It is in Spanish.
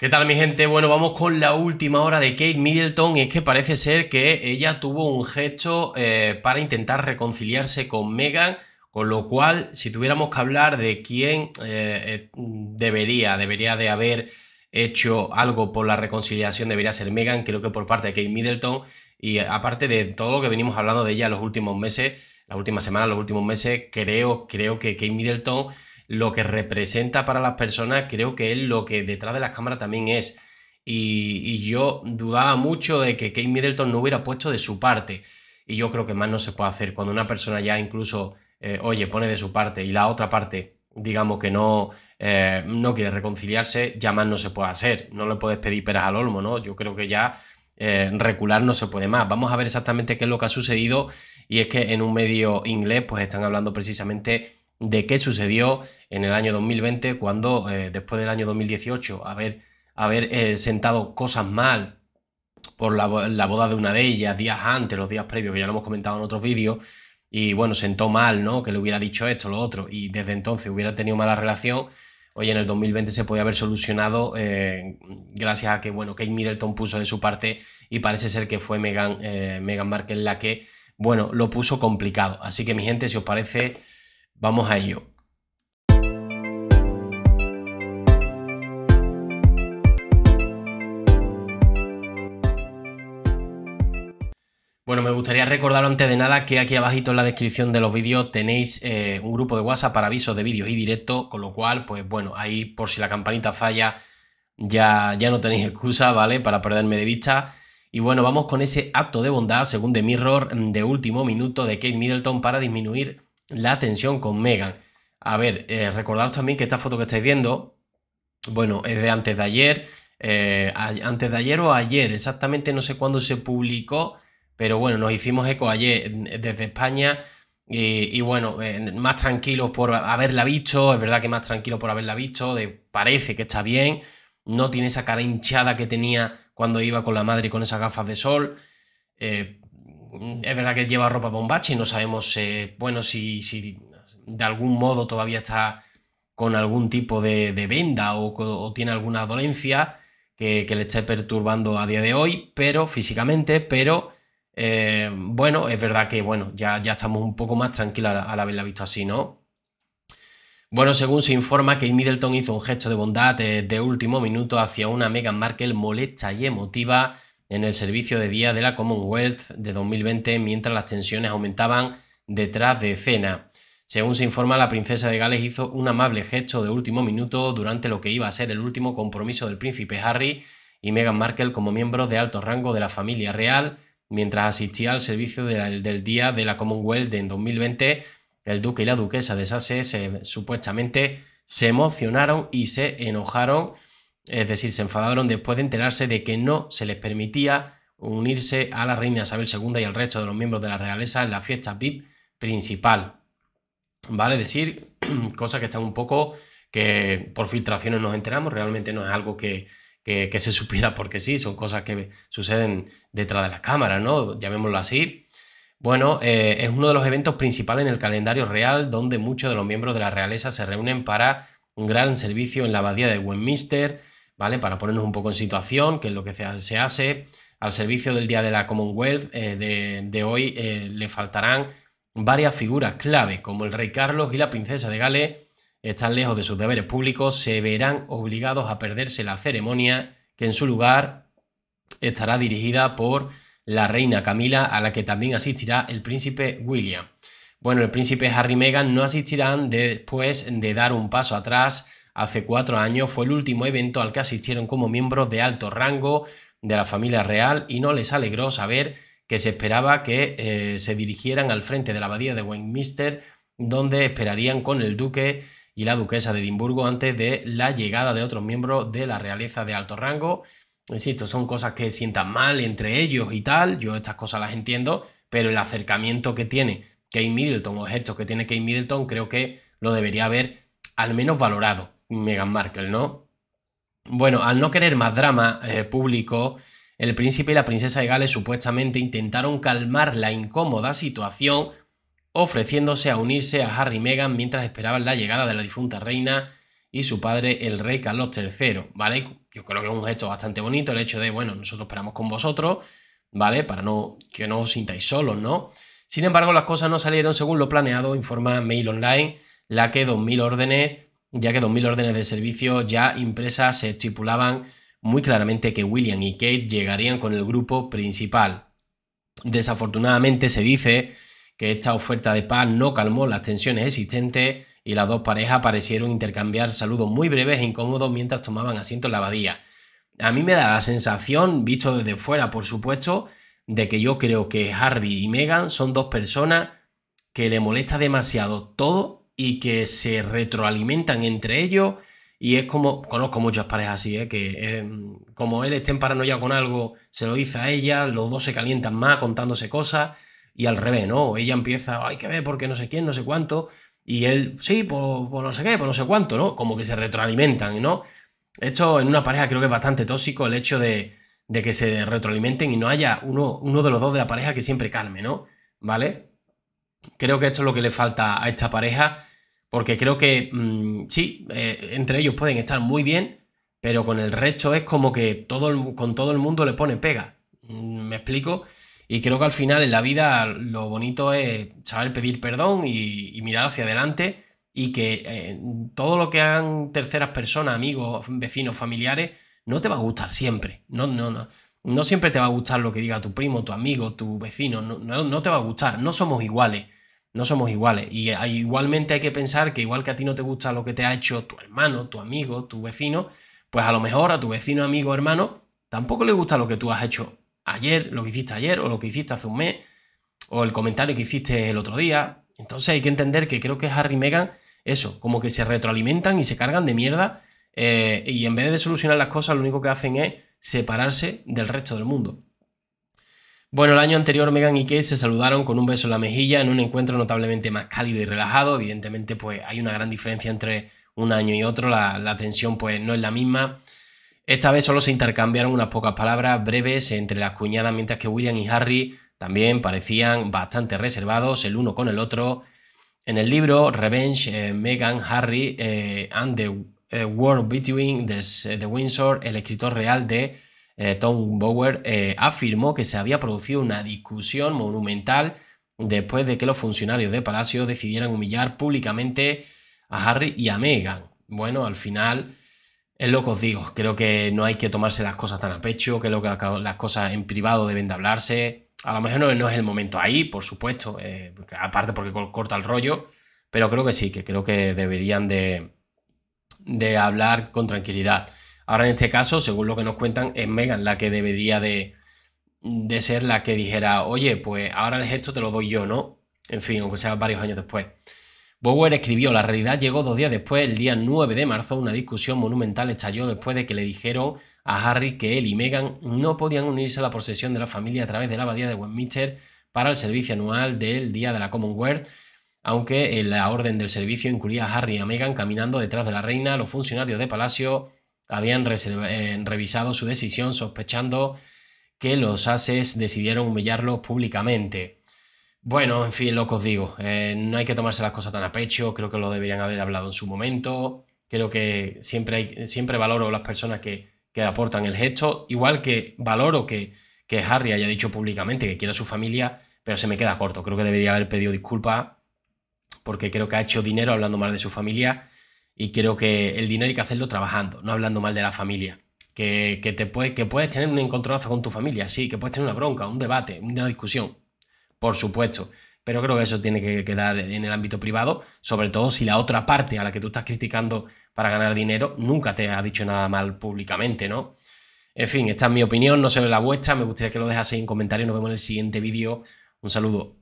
¿Qué tal mi gente? Bueno, vamos con la última hora de Kate Middleton y es que parece ser que ella tuvo un gesto eh, para intentar reconciliarse con Megan, con lo cual si tuviéramos que hablar de quién eh, eh, debería, debería de haber hecho algo por la reconciliación, debería ser Megan, creo que por parte de Kate Middleton y aparte de todo lo que venimos hablando de ella los últimos meses, las últimas semanas, los últimos meses, creo, creo que Kate Middleton lo que representa para las personas, creo que es lo que detrás de las cámaras también es. Y, yo dudaba mucho de que Kate Middleton no hubiera puesto de su parte. Y yo creo que más no se puede hacer cuando una persona ya incluso, eh, oye, pone de su parte y la otra parte, digamos que no, eh, no quiere reconciliarse, ya más no se puede hacer. No le puedes pedir peras al olmo, ¿no? Yo creo que ya eh, recular no se puede más. Vamos a ver exactamente qué es lo que ha sucedido. Y es que en un medio inglés, pues están hablando precisamente de qué sucedió, en el año 2020, cuando eh, después del año 2018 haber, haber eh, sentado cosas mal por la, boda de una de ellas, días antes, los días previos, que ya lo hemos comentado en otros vídeos, y bueno, sentó mal, ¿no? Que le hubiera dicho esto, lo otro, y desde entonces hubiera tenido mala relación, hoy en el 2020 se podía haber solucionado eh, gracias a que, bueno, Kate Middleton puso de su parte y parece ser que fue Megan, Meghan Markle la que, bueno, lo puso complicado. Así que mi gente, si os parece, vamos a ello. Bueno, me gustaría recordar antes de nada que aquí abajito en la descripción de los vídeos tenéis eh, un grupo de WhatsApp para avisos de vídeos y directo, con lo cual, pues bueno, ahí por si la campanita falla ya, ya no tenéis excusa, ¿vale? Para perderme de vista. Y bueno, vamos con ese acto de bondad, según The Mirror, mm, de último minuto de Kate Middleton para disminuir la tensión con Megan. A ver, eh, recordaros también que esta foto que estáis viendo, bueno, es de antes de ayer, eh, antes de ayer o ayer, exactamente no sé cuándo se publicó pero bueno, nos hicimos eco ayer desde España. Y, bueno, eh, más tranquilos por haberla visto, es verdad que más tranquilo por haberla visto, parece que está bien, no tiene esa cara hinchada que tenía cuando iba con la madre con esas gafas de sol. Eh, es verdad que lleva ropa bombache y no sabemos, eh, bueno, si, de algún modo todavía está con algún tipo de, venda o, tiene alguna dolencia que, que le esté perturbando a día de hoy, pero físicamente, pero eh, bueno, es verdad que bueno, ya, ya estamos un poco más tranquilos al, haberla visto así, ¿no? Bueno, según se informa, que Middleton hizo un gesto de bondad de, último minuto hacia una Meghan Markle molesta y emotiva en el servicio de día de la Commonwealth de 2020 mientras las tensiones aumentaban detrás de escena. Según se informa, la princesa de Gales hizo un amable gesto de último minuto durante lo que iba a ser el último compromiso del príncipe Harry y Meghan Markle como miembros de alto rango de la familia real mientras asistía al servicio del, Día de la Commonwealth en 2020, el duque y la duquesa de Sussex supuestamente se emocionaron y se enojaron, es decir, se enfadaron después de enterarse de que no se les permitía unirse a la reina Isabel II y al resto de los miembros de la realeza en la fiesta VIP principal. ¿Vale? Es decir, cosas que están un poco que por filtraciones nos enteramos, realmente no es algo que, eh, que se supiera porque sí, son cosas que suceden detrás de la cámara, ¿no? Llamémoslo así. Bueno, eh, es uno de los eventos principales en el calendario real donde muchos de los miembros de la realeza se reúnen para un gran servicio en la abadía de Westminster, ¿vale? Para ponernos un poco en situación, que es lo que se hace. Al servicio del Día de la Commonwealth eh, de, hoy le faltarán varias figuras clave, como el rey Carlos y la princesa de Gales, están lejos de sus deberes públicos, se verán obligados a perderse la ceremonia que en su lugar estará dirigida por la reina Camila, a la que también asistirá el príncipe William. Bueno, el príncipe Harry y Meghan no asistirán después de dar un paso atrás. Hace cuatro años fue el último evento al que asistieron como miembros de alto rango de la familia real y no les alegró saber que se esperaba que eh, se dirigieran al frente de la abadía de Westminster, donde esperarían con el duque y la duquesa de Edimburgo antes de la llegada de otros miembros de la realeza de alto rango. Insisto, son cosas que sientan mal entre ellos y tal, yo estas cosas las entiendo, pero el acercamiento que tiene Kate Middleton o gestos que tiene Kate Middleton creo que lo debería haber al menos valorado Meghan Markle, ¿no? Bueno, al no querer más drama eh, público, el príncipe y la princesa de Gales supuestamente intentaron calmar la incómoda situación ofreciéndose a unirse a Harry y Meghan mientras esperaban la llegada de la difunta reina y su padre, el rey Carlos III, ¿vale? Yo creo que es un gesto bastante bonito el hecho de, bueno, nosotros esperamos con vosotros, ¿vale? Para no que no os sintáis solos, ¿no? Sin embargo, las cosas no salieron según lo planeado, informa Mail Online, la que 2.000 órdenes, ya que 2.000 órdenes de servicio ya impresas se estipulaban muy claramente que William y Kate llegarían con el grupo principal. Desafortunadamente se dice que esta oferta de paz no calmó las tensiones existentes y las dos parejas parecieron intercambiar saludos muy breves e incómodos mientras tomaban asiento en la abadía. A mí me da la sensación, visto desde fuera por supuesto, de que yo creo que Harvey y Meghan son dos personas que le molesta demasiado todo y que se retroalimentan entre ellos y es como, conozco muchas parejas así, ¿eh? que em, como él está en paranoia con algo, se lo dice a ella, los dos se calientan más contándose cosas y al revés, ¿no? Ella empieza, hay que ver porque no sé quién, no sé cuánto, y él, sí, por pues, pues no sé qué, por pues no sé cuánto, ¿no? Como que se retroalimentan, ¿no? Esto en una pareja creo que es bastante tóxico el hecho de, que se retroalimenten y no haya uno, uno de los dos de la pareja que siempre calme, ¿no? ¿Vale? Creo que esto es lo que le falta a esta pareja, porque creo que mm, sí, eh, entre ellos pueden estar muy bien, pero con el resto es como que todo con todo el mundo le pone pega. Mm, ¿Me explico? Y creo que al final en la vida lo bonito es saber pedir perdón y, mirar hacia adelante y que eh, todo lo que hagan terceras personas, amigos, vecinos, familiares, no te va a gustar siempre. No, no, no. No siempre te va a gustar lo que diga tu primo, tu amigo, tu vecino. No, te va a gustar. No somos iguales. No somos iguales. Y ah, igualmente hay que pensar que igual que a ti no te gusta lo que te ha hecho tu hermano, tu amigo, tu vecino, pues a lo mejor a tu vecino, amigo, hermano, tampoco le gusta lo que tú has hecho ayer, lo que hiciste ayer o lo que hiciste hace un mes o el comentario que hiciste el otro día. Entonces hay que entender que creo que Harry y Meghan, eso, como que se retroalimentan y se cargan de mierda eh, y en vez de solucionar las cosas lo único que hacen es separarse del resto del mundo. Bueno, el año anterior Meghan y Kate se saludaron con un beso en la mejilla en un encuentro notablemente más cálido y relajado. Evidentemente, pues hay una gran diferencia entre un año y otro, la, la tensión pues no es la misma. Esta vez solo se intercambiaron unas pocas palabras breves entre las cuñadas mientras que William y Harry también parecían bastante reservados el uno con el otro. En el libro Revenge, eh, Meghan, Harry eh, and the eh, World Between the, the, Windsor, el escritor real de Tom Bower, afirmó que se había producido una discusión monumental después de que los funcionarios de Palacio decidieran humillar públicamente a Harry y a Meghan. Bueno, al final es lo que os digo, creo que no hay que tomarse las cosas tan a pecho, creo que las cosas en privado deben de hablarse. A lo mejor no, es el momento ahí, por supuesto, eh, aparte porque corta el rollo, pero creo que sí, que creo que deberían de, de hablar con tranquilidad. Ahora en este caso, según lo que nos cuentan, es Megan la que debería de, de ser la que dijera, oye, pues ahora el gesto te lo doy yo, ¿no? En fin, aunque sea varios años después. Bower escribió, la realidad llegó dos días después, el día 9 de marzo, una discusión monumental estalló después de que le dijeron a Harry que él y Meghan no podían unirse a la procesión de la familia a través de la abadía de Westminster para el servicio anual del Día de la Commonwealth, aunque la orden del servicio incluía a Harry y a Meghan caminando detrás de la reina, los funcionarios de Palacio habían eh, revisado su decisión sospechando que los ases decidieron humillarlos públicamente. Bueno, en fin, lo que os digo, eh, no hay que tomarse las cosas tan a pecho, creo que lo deberían haber hablado en su momento, creo que siempre, hay, siempre valoro las personas que, que aportan el gesto, igual que valoro que, Harry haya dicho públicamente que quiere a su familia, pero se me queda corto, creo que debería haber pedido disculpas porque creo que ha hecho dinero hablando mal de su familia y creo que el dinero hay que hacerlo trabajando, no hablando mal de la familia. Que, te que puedes tener un encontronazo con tu familia, sí, que puedes tener una bronca, un debate, una discusión, por supuesto. Pero creo que eso tiene que quedar en el ámbito privado, sobre todo si la otra parte a la que tú estás criticando para ganar dinero nunca te ha dicho nada mal públicamente, ¿no? En fin, esta es mi opinión, no se ve la vuestra. Me gustaría que lo dejase en comentarios. Nos vemos en el siguiente vídeo. Un saludo.